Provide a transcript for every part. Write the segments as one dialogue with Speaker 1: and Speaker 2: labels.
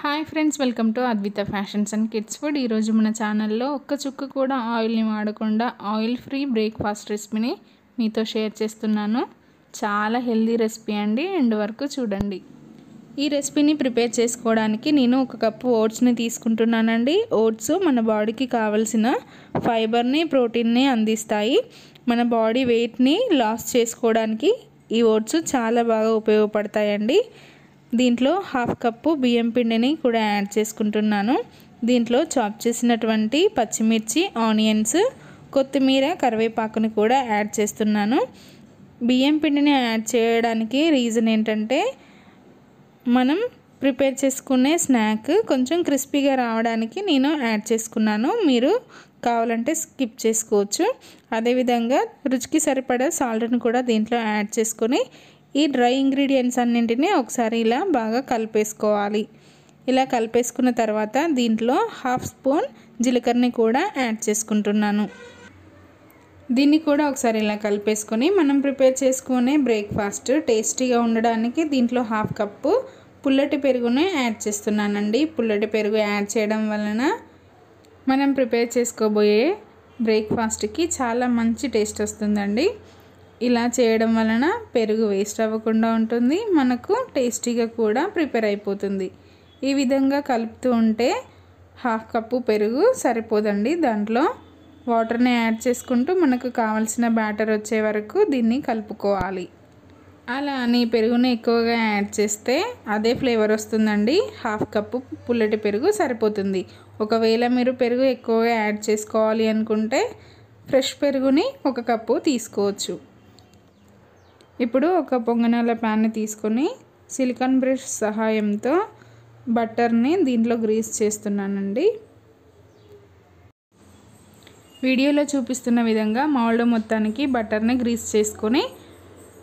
Speaker 1: hi friends welcome to Advita fashions and kids food ఈరోజు మన ఛానల్లో ఒక్క చుక్క కూడా ఆయిల్ని వాడకుండా ఆయిల్ ఫ్రీ బ్రేక్ఫాస్ట్ రెసిపీని మీతో షేర్ చేస్తున్నాను చాలా హెల్దీ రెసిపీ అండి ఎండ్ వరకు చూడండి ఈ రెసిపీని ప్రిపేర్ చేసుకోవడానికి నేను ఒక కప్పు ఓట్స్ని తీసుకుంటున్నానండి ఓట్స్ మన బాడీకి కావలసిన ఫైబర్ని ప్రోటీన్ని అందిస్తాయి మన బాడీ వెయిట్ని లాస్ చేసుకోవడానికి ఈ ఓట్స్ చాలా బాగా ఉపయోగపడతాయండి దీంట్లో హాఫ్ కప్పు బియ్యం పిండిని కూడా యాడ్ చేసుకుంటున్నాను దీంట్లో చాప్ చేసినటువంటి పచ్చిమిర్చి ఆనియన్స్ కొత్తిమీర కరివేపాకుని కూడా యాడ్ చేస్తున్నాను బియ్యం పిండిని యాడ్ చేయడానికి రీజన్ ఏంటంటే మనం ప్రిపేర్ చేసుకునే స్నాక్ కొంచెం క్రిస్పీగా రావడానికి నేను యాడ్ చేసుకున్నాను మీరు కావాలంటే స్కిప్ చేసుకోవచ్చు అదేవిధంగా రుచికి సరిపడే సాల్ట్ని కూడా దీంట్లో యాడ్ చేసుకొని ఈ డ్రై ఇంగ్రీడియంట్స్ అన్నింటినీ ఒకసారి ఇలా బాగా కలిపేసుకోవాలి ఇలా కలిపేసుకున్న తర్వాత దీంట్లో హాఫ్ స్పూన్ జీలకర్రని కూడా యాడ్ చేసుకుంటున్నాను దీన్ని కూడా ఒకసారి ఇలా కలిపేసుకొని మనం ప్రిపేర్ చేసుకునే బ్రేక్ఫాస్ట్ టేస్టీగా ఉండడానికి దీంట్లో హాఫ్ కప్పు పుల్లటి పెరుగును యాడ్ చేస్తున్నానండి పుల్లటి పెరుగు యాడ్ చేయడం వలన మనం ప్రిపేర్ చేసుకోబోయే బ్రేక్ఫాస్ట్కి చాలా మంచి టేస్ట్ వస్తుందండి ఇలా చేయడం వలన పెరుగు వేస్ట్ అవ్వకుండా ఉంటుంది మనకు టేస్టీగా కూడా ప్రిపేర్ అయిపోతుంది ఈ విధంగా కలుపుతూ ఉంటే హాఫ్ కప్పు పెరుగు సరిపోదండి దాంట్లో వాటర్ని యాడ్ చేసుకుంటూ మనకు కావలసిన బ్యాటర్ వచ్చే వరకు దీన్ని కలుపుకోవాలి అలా అని పెరుగుని ఎక్కువగా యాడ్ చేస్తే అదే ఫ్లేవర్ వస్తుందండి హాఫ్ కప్పు పుల్లటి పెరుగు సరిపోతుంది ఒకవేళ మీరు పెరుగు ఎక్కువగా యాడ్ చేసుకోవాలి అనుకుంటే ఫ్రెష్ పెరుగుని ఒక కప్పు తీసుకోవచ్చు ఇప్పుడు ఒక పొంగనాల ప్యాన్ని తీసుకొని సిలికాన్ బ్రష్ సహాయంతో బట్టర్ని దీంట్లో గ్రీస్ చేస్తున్నానండి వీడియోలో చూపిస్తున్న విధంగా మౌల్డ్ మొత్తానికి బట్టర్ని గ్రీస్ చేసుకొని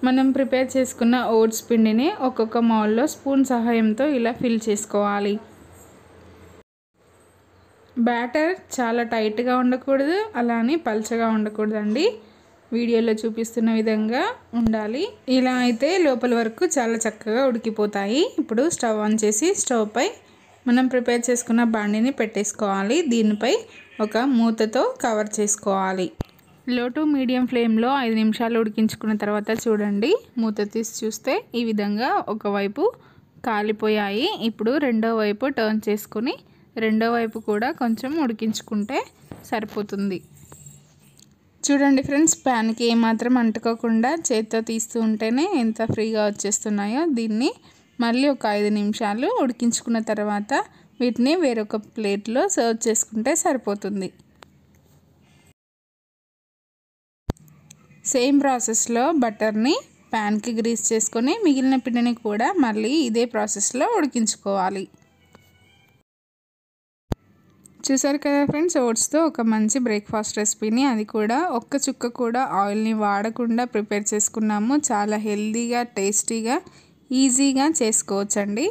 Speaker 1: మనం ప్రిపేర్ చేసుకున్న ఓట్స్ పిండిని ఒక్కొక్క మౌల్లో స్పూన్ సహాయంతో ఇలా ఫిల్ చేసుకోవాలి బ్యాటర్ చాలా టైట్గా ఉండకూడదు అలానే పల్చగా ఉండకూడదండి వీడియోలో చూపిస్తున్న విధంగా ఉండాలి ఇలా అయితే లోపల వరకు చాలా చక్కగా ఉడికిపోతాయి ఇప్పుడు స్టవ్ ఆన్ చేసి స్టవ్ పై మనం ప్రిపేర్ చేసుకున్న బాండిని పెట్టేసుకోవాలి దీనిపై ఒక మూతతో కవర్ చేసుకోవాలి లో టు మీడియం ఫ్లేమ్లో ఐదు నిమిషాలు ఉడికించుకున్న తర్వాత చూడండి మూత తీసి చూస్తే ఈ విధంగా ఒకవైపు కాలిపోయాయి ఇప్పుడు రెండో వైపు టర్న్ చేసుకుని రెండో వైపు కూడా కొంచెం ఉడికించుకుంటే సరిపోతుంది చూడండి ఫ్రెండ్స్ ప్యాన్కి ఏమాత్రం అంటుకోకుండా చేత్తో తీస్తూ ఉంటేనే ఎంత ఫ్రీగా వచ్చేస్తున్నాయో దీన్ని మళ్ళీ ఒక ఐదు నిమిషాలు ఉడికించుకున్న తర్వాత వీటిని వేరొక ప్లేట్లో సర్వ్ చేసుకుంటే సరిపోతుంది సేమ్ ప్రాసెస్లో బటర్ని ప్యాన్కి గ్రీస్ చేసుకొని మిగిలిన పిండిని కూడా మళ్ళీ ఇదే ప్రాసెస్లో ఉడికించుకోవాలి చూసారు కదా ఫ్రెండ్స్ ఓట్స్తో ఒక మంచి బ్రేక్ఫాస్ట్ రెసిపీని అది కూడా ఒక్క చుక్క కూడా ఆయిల్ని వాడకుండా ప్రిపేర్ చేసుకున్నాము చాలా హెల్దీగా టేస్టీగా ఈజీగా చేసుకోవచ్చండి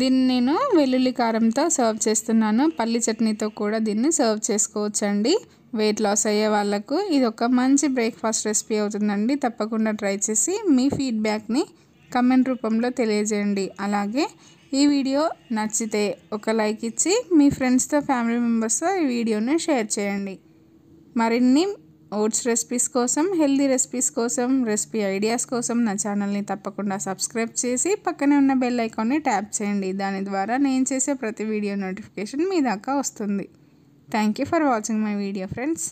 Speaker 1: దీన్ని నేను వెల్లుల్లి కారంతో సర్వ్ చేస్తున్నాను పల్లి చట్నీతో కూడా దీన్ని సర్వ్ చేసుకోవచ్చండి వెయిట్ లాస్ అయ్యే వాళ్ళకు ఇది ఒక మంచి బ్రేక్ఫాస్ట్ రెసిపీ అవుతుందండి తప్పకుండా ట్రై చేసి మీ ఫీడ్బ్యాక్ని కమెంట్ రూపంలో తెలియజేయండి అలాగే ఈ వీడియో నచ్చితే ఒక లైక్ ఇచ్చి మీ ఫ్రెండ్స్తో ఫ్యామిలీ మెంబర్స్తో ఈ వీడియోని షేర్ చేయండి మరిన్ని ఓట్స్ రెసిపీస్ కోసం హెల్దీ రెసిపీస్ కోసం రెసిపీ ఐడియాస్ కోసం నా ఛానల్ని తప్పకుండా సబ్స్క్రైబ్ చేసి పక్కనే ఉన్న బెల్ ఐకాన్ని ట్యాప్ చేయండి దాని ద్వారా నేను చేసే ప్రతి వీడియో నోటిఫికేషన్ మీ దాకా వస్తుంది thank you for watching my video friends